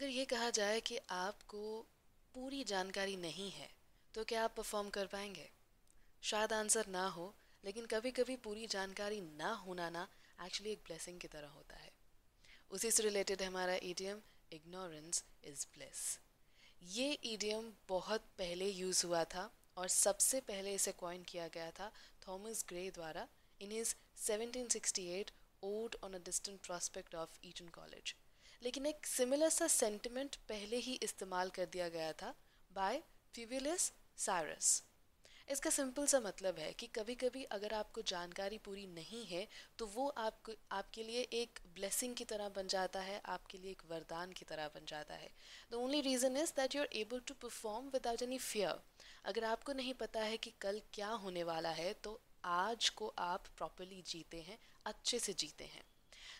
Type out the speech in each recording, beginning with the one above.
अगर ये कहा जाए कि आपको पूरी जानकारी नहीं है तो क्या आप परफॉर्म कर पाएंगे शायद आंसर ना हो लेकिन कभी कभी पूरी जानकारी ना होना ना एक्चुअली एक ब्लेसिंग की तरह होता है उसी से रिलेटेड हमारा ईडियम इग्नोरेंस इज़ ब्लेस ये ईडियम बहुत पहले यूज़ हुआ था और सबसे पहले इसे कॉइन किया गया था थॉमस ग्रे द्वारा in his 1768 ode on a distant prospect of Eton College लेकिन एक सिमिलर सा सेंटिमेंट पहले ही इस्तेमाल कर दिया गया था बाय फ्यूविलस सारस इसका सिंपल सा मतलब है कि कभी कभी अगर आपको जानकारी पूरी नहीं है तो वो आपको आपके लिए एक ब्लेसिंग की तरह बन जाता है आपके लिए एक वरदान की तरह बन जाता है the only reason is that you are able to perform without any fear अगर आपको नहीं पता है कि कल क्या होने वाला है तो आज को आप प्रॉपरली जीते हैं अच्छे से जीते हैं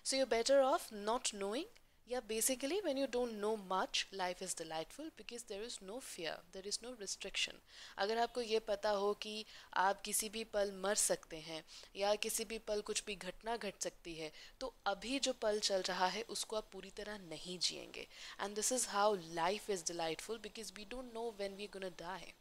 so you better off not knowing Yeah, basically, when you don't know much, life is delightful because there is no fear, there is no restriction. अगर आपको ये पता हो कि आप किसी भी पल मर सकते हैं या किसी भी पल कुछ भी घटना घट सकती है तो अभी जो पल चल रहा है उसको आप पूरी तरह नहीं जियेंगे and this is how life is delightful because we don't know when we gonna die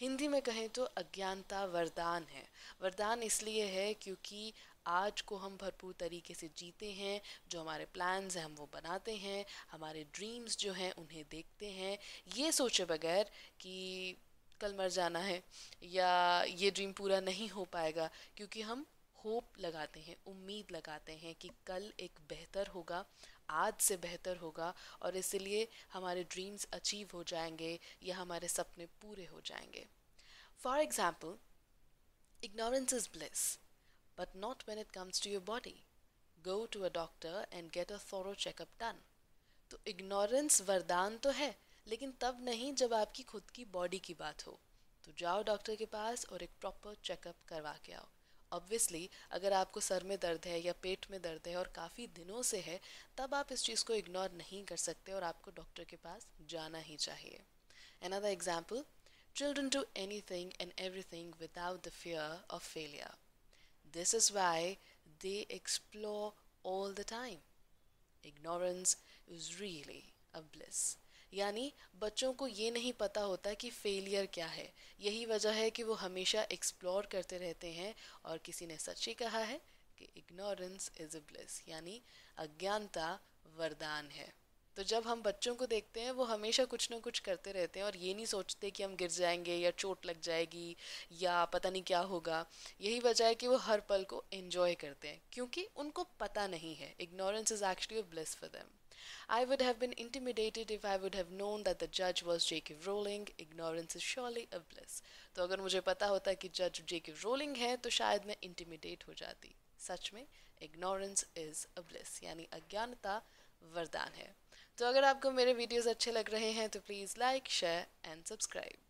Hindi में कहें तो अज्ञानता वरदान है वरदान इसलिए है क्योंकि आज को हम भरपूर तरीके से जीते हैं जो हमारे प्लान्स हैं हम वो बनाते हैं हमारे ड्रीम्स जो हैं उन्हें देखते हैं ये सोचे बगैर कि कल मर जाना है या ये ड्रीम पूरा नहीं हो पाएगा क्योंकि हम होप लगाते हैं उम्मीद लगाते हैं कि कल एक बेहतर होगा आज से बेहतर होगा और इसलिए हमारे ड्रीम्स अचीव हो जाएंगे या हमारे सपने पूरे हो जाएंगे for example ignorance is bliss but not when it comes to your body. Go to a doctor and get a thorough checkup done. तो इग्नोरेंस वरदान तो है लेकिन तब नहीं जब आपकी खुद की बॉडी की बात हो तो जाओ डॉक्टर के पास और एक प्रॉपर चेकअप करवा के आओ ऑब्वियसली अगर आपको सर में दर्द है या पेट में दर्द है और काफ़ी दिनों से है तब आप इस चीज़ को इग्नोर नहीं कर सकते और आपको डॉक्टर के पास जाना ही चाहिए example children example anything and everything without the fear of failure This is why they explore all the time. Ignorance is really a bliss. यानी बच्चों को ये नहीं पता होता कि फेलियर क्या है यही वजह है कि वो हमेशा एक्सप्लोर करते रहते हैं और किसी ने सच ही कहा है कि इग्नोरेंस इज़ अ ब्लिस यानी अज्ञानता वरदान है तो जब हम बच्चों को देखते हैं वो हमेशा कुछ ना कुछ करते रहते हैं और ये नहीं सोचते कि हम गिर जाएंगे या चोट लग जाएगी या पता नहीं क्या होगा यही वजह है कि वो हर पल को एंजॉय करते हैं क्योंकि उनको पता नहीं है ignorance is actually a bliss for them I would have been intimidated if I would have known that the judge was J.K. Rowling. Ignorance is surely a bliss. तो अगर मुझे पता होता कि जज J.K. Rowling है तो शायद मैं इंटीमिडेट हो जाती सच में इग्नोरेंस इज़ अ ब्लिस यानी अज्ञानता वरदान है तो अगर आपको मेरे वीडियोस अच्छे लग रहे हैं तो please like share and subscribe